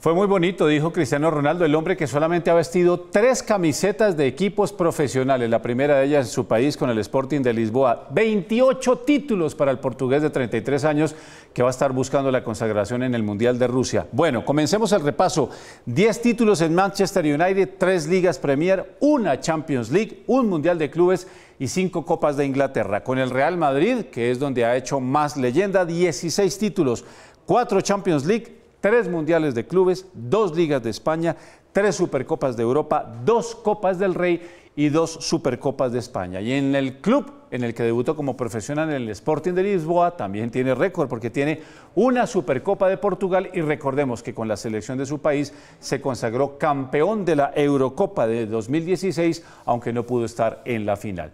Fue muy bonito, dijo Cristiano Ronaldo, el hombre que solamente ha vestido tres camisetas de equipos profesionales, la primera de ellas en su país con el Sporting de Lisboa. 28 títulos para el portugués de 33 años que va a estar buscando la consagración en el Mundial de Rusia. Bueno, comencemos el repaso. 10 títulos en Manchester United, 3 ligas Premier, una Champions League, un Mundial de Clubes y 5 Copas de Inglaterra. Con el Real Madrid, que es donde ha hecho más leyenda, 16 títulos, cuatro Champions League, tres mundiales de clubes, dos ligas de España, tres supercopas de Europa, dos copas del Rey y dos supercopas de España. Y en el club en el que debutó como profesional en el Sporting de Lisboa también tiene récord porque tiene una supercopa de Portugal y recordemos que con la selección de su país se consagró campeón de la Eurocopa de 2016, aunque no pudo estar en la final.